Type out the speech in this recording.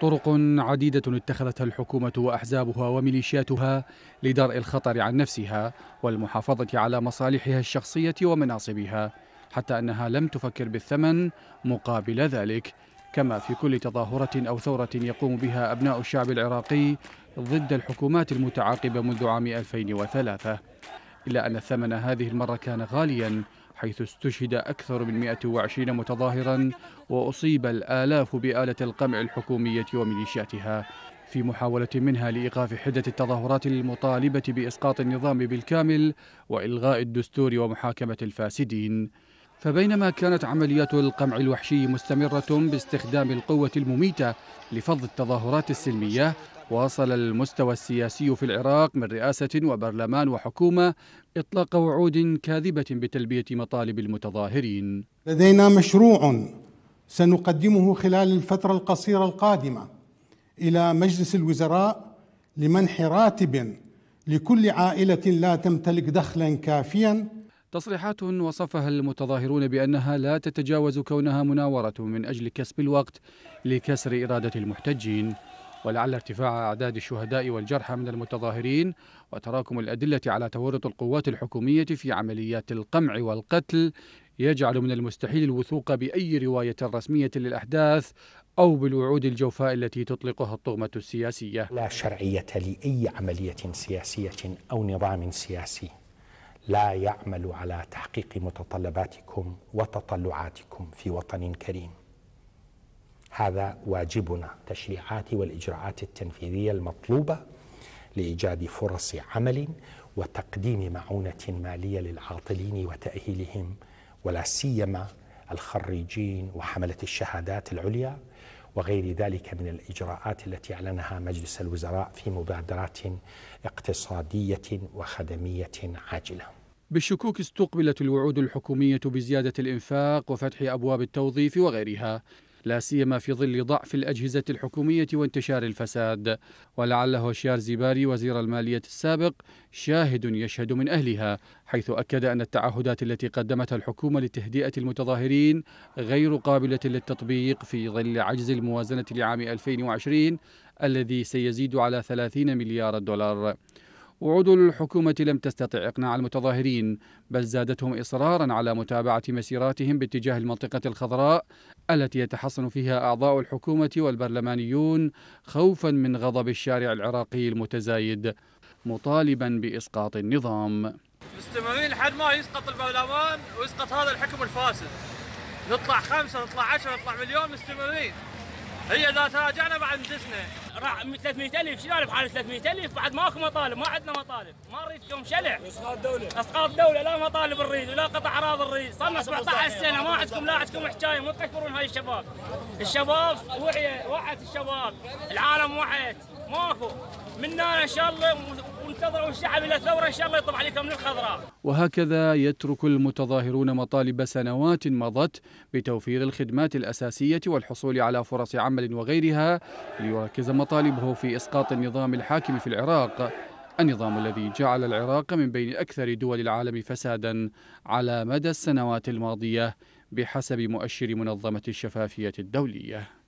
طرق عديدة اتخذتها الحكومة وأحزابها وميليشياتها لدرء الخطر عن نفسها والمحافظة على مصالحها الشخصية ومناصبها حتى أنها لم تفكر بالثمن مقابل ذلك كما في كل تظاهرة أو ثورة يقوم بها أبناء الشعب العراقي ضد الحكومات المتعاقبة منذ عام 2003 إلا أن الثمن هذه المرة كان غالياً حيث استشهد أكثر من 120 متظاهرا وأصيب الآلاف بآلة القمع الحكومية وميليشياتها في محاولة منها لإيقاف حدة التظاهرات المطالبة بإسقاط النظام بالكامل وإلغاء الدستور ومحاكمة الفاسدين فبينما كانت عمليات القمع الوحشي مستمرة باستخدام القوة المميتة لفض التظاهرات السلمية واصل المستوى السياسي في العراق من رئاسة وبرلمان وحكومة إطلاق وعود كاذبة بتلبية مطالب المتظاهرين لدينا مشروع سنقدمه خلال الفترة القصيرة القادمة إلى مجلس الوزراء لمنح راتب لكل عائلة لا تمتلك دخلا كافيا تصريحات وصفها المتظاهرون بأنها لا تتجاوز كونها مناورة من أجل كسب الوقت لكسر إرادة المحتجين ولعل ارتفاع أعداد الشهداء والجرحى من المتظاهرين وتراكم الأدلة على تورط القوات الحكومية في عمليات القمع والقتل يجعل من المستحيل الوثوق بأي رواية رسمية للأحداث أو بالوعود الجوفاء التي تطلقها الطغمة السياسية لا شرعية لأي عملية سياسية أو نظام سياسي لا يعمل على تحقيق متطلباتكم وتطلعاتكم في وطن كريم هذا واجبنا تشريعات والإجراءات التنفيذية المطلوبة لإيجاد فرص عمل وتقديم معونة مالية للعاطلين وتأهيلهم ولا سيما الخريجين وحملة الشهادات العليا وغير ذلك من الإجراءات التي أعلنها مجلس الوزراء في مبادرات اقتصادية وخدمية عاجلة بالشكوك استقبلت الوعود الحكومية بزيادة الإنفاق وفتح أبواب التوظيف وغيرها لا سيما في ظل ضعف الأجهزة الحكومية وانتشار الفساد ولعل هوشيار زيباري وزير المالية السابق شاهد يشهد من أهلها حيث أكد أن التعهدات التي قدمتها الحكومة لتهدئة المتظاهرين غير قابلة للتطبيق في ظل عجز الموازنة لعام 2020 الذي سيزيد على 30 مليار دولار وعدول الحكومة لم تستطع إقناع المتظاهرين بل زادتهم إصرارا على متابعة مسيراتهم باتجاه المنطقة الخضراء التي يتحصن فيها أعضاء الحكومة والبرلمانيون خوفا من غضب الشارع العراقي المتزايد مطالبا بإسقاط النظام مستمرين لحد ما يسقط البرلمان ويسقط هذا الحكم الفاسد نطلع خمسة نطلع عشرة نطلع مليون مستمرين هي اذا تراجعنا بعد مجلسنا راح 300000 شنو 300 يعني 300000 بعد ماكو مطالب ما عندنا مطالب ما نريد يوم شلع اسقاط دوله اسقاط دوله لا مطالب نريد ولا قطع اراضي نريد صار لنا 17 سنه ما عندكم لا عندكم حكايه مو تكبرون هاي الشباب الشباب وعي وعت الشباب العالم وعت ماكو منا ان شاء الله وانتظروا الشعب الى ثوره ان شاء الله يطلع عليكم من الخضراء. وهكذا يترك المتظاهرون مطالب سنوات مضت بتوفير الخدمات الاساسيه والحصول على فرص عمل وغيرها ليركز مطالبه في اسقاط النظام الحاكم في العراق. النظام الذي جعل العراق من بين اكثر دول العالم فسادا على مدى السنوات الماضيه بحسب مؤشر منظمه الشفافيه الدوليه.